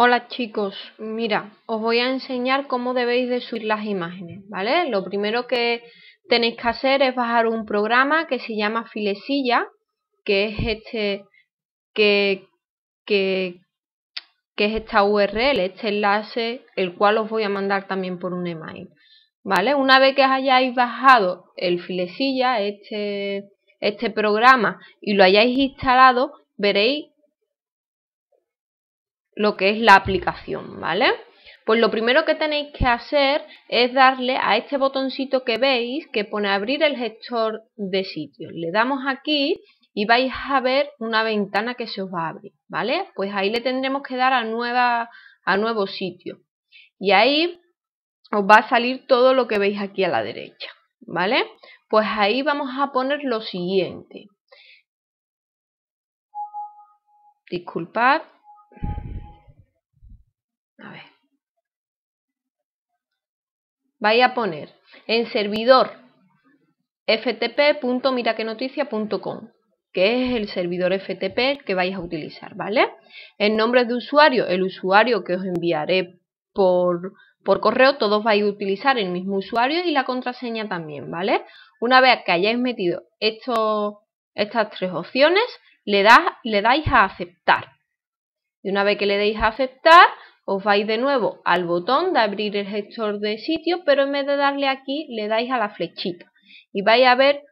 Hola chicos, mira, os voy a enseñar cómo debéis de subir las imágenes, ¿vale? Lo primero que tenéis que hacer es bajar un programa que se llama Filecilla, que es este, que, que, que es esta URL, este enlace, el cual os voy a mandar también por un email, ¿vale? Una vez que hayáis bajado el Filecilla, este, este programa, y lo hayáis instalado, veréis lo que es la aplicación, ¿vale? Pues lo primero que tenéis que hacer es darle a este botoncito que veis que pone abrir el gestor de sitios. Le damos aquí y vais a ver una ventana que se os va a abrir, ¿vale? Pues ahí le tendremos que dar a, nueva, a nuevo sitio. Y ahí os va a salir todo lo que veis aquí a la derecha, ¿vale? Pues ahí vamos a poner lo siguiente. Disculpad, Vais a poner en servidor ftp.miraquenoticia.com, que es el servidor FTP que vais a utilizar, ¿vale? En nombre de usuario, el usuario que os enviaré por, correo, todos vais a utilizar el mismo usuario y la contraseña también, ¿vale? Una vez que hayáis metido estas tres opciones, le, le dais a aceptar. Y una vez que le deis a aceptar, os vais de nuevo al botón de abrir el gestor de sitio, pero en vez de darle aquí, le dais a la flechita. Y vais a ver,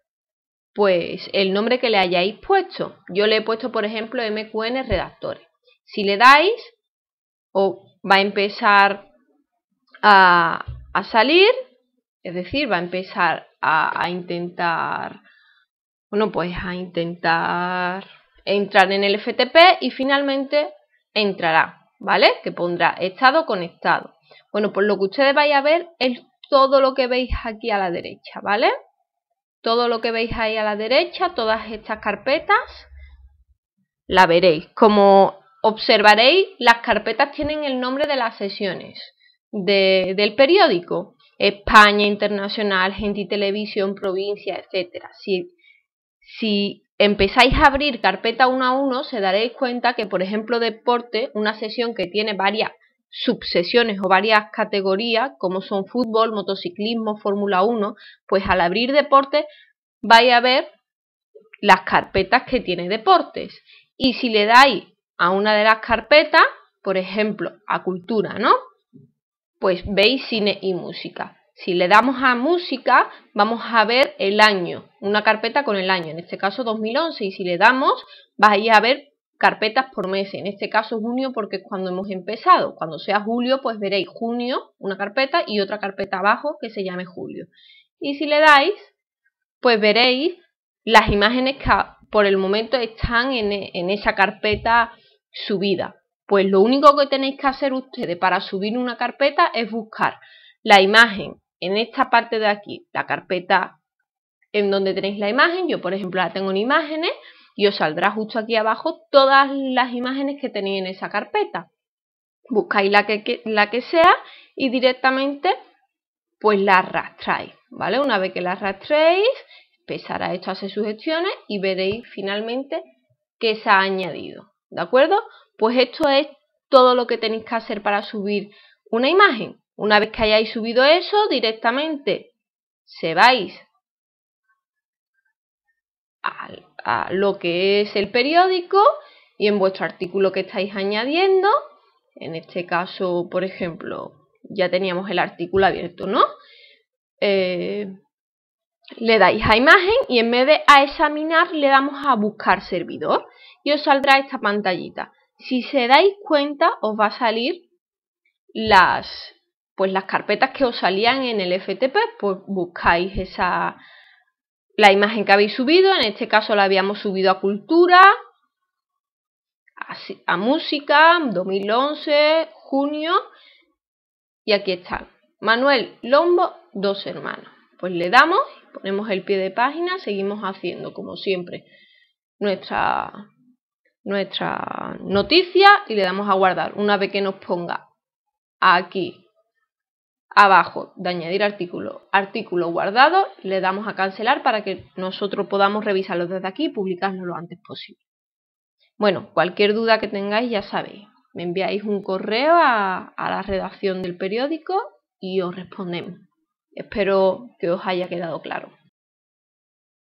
pues, el nombre que le hayáis puesto. Yo le he puesto, por ejemplo, MQN Redactores. Si le dais, o va a empezar a, a salir, es decir, va a empezar a intentar, bueno, pues a intentar entrar en el FTP y finalmente entrará. ¿vale? Que pondrá estado conectado. Bueno, pues lo que ustedes vais a ver es todo lo que veis aquí a la derecha, ¿vale? Todo lo que veis ahí a la derecha, todas estas carpetas, la veréis. Como observaréis, las carpetas tienen el nombre de las sesiones de, del periódico. España, Internacional, Gente y Televisión, Provincia, etcétera. sí si empezáis a abrir carpeta uno a uno, se daréis cuenta que, por ejemplo, deporte, una sesión que tiene varias subsesiones o varias categorías, como son fútbol, motociclismo, Fórmula 1, pues al abrir deporte vais a ver las carpetas que tiene deportes. Y si le dais a una de las carpetas, por ejemplo, a cultura, ¿no? Pues veis cine y música. Si le damos a música, vamos a ver el año, una carpeta con el año, en este caso 2011, y si le damos, vais a ver carpetas por mes, en este caso junio porque es cuando hemos empezado. Cuando sea julio, pues veréis junio, una carpeta, y otra carpeta abajo que se llame julio. Y si le dais, pues veréis las imágenes que por el momento están en, e, en esa carpeta subida. Pues lo único que tenéis que hacer ustedes para subir una carpeta es buscar la imagen en esta parte de aquí, la carpeta en donde tenéis la imagen, yo por ejemplo la tengo en imágenes y os saldrá justo aquí abajo todas las imágenes que tenéis en esa carpeta. Buscáis la que, sea y directamente pues la arrastráis, ¿vale? Una vez que la arrastréis, empezará esto a hacer sugestiones y veréis finalmente que se ha añadido, ¿de acuerdo? Pues esto es todo lo que tenéis que hacer para subir una imagen. Una vez que hayáis subido eso, directamente se vais a, lo que es el periódico y en vuestro artículo que estáis añadiendo, en este caso, por ejemplo, ya teníamos el artículo abierto, ¿no? Eh, le dais a imagen y en vez de a examinar le damos a buscar servidor y os saldrá esta pantallita. Si se dais cuenta os va a salir las, pues las carpetas que os salían en el FTP, pues buscáis esa la imagen que habéis subido, en este caso la habíamos subido a cultura, a, música, 2011, junio, y aquí está, Manuel Lombo, dos hermanos. Pues le damos, ponemos el pie de página, seguimos haciendo como siempre nuestra, nuestra noticia y le damos a guardar una vez que nos ponga aquí abajo de añadir artículo, artículo guardado, le damos a cancelar para que nosotros podamos revisarlo desde aquí y publicarlo lo antes posible. Bueno, cualquier duda que tengáis ya sabéis, me enviáis un correo a, la redacción del periódico y os respondemos. Espero que os haya quedado claro.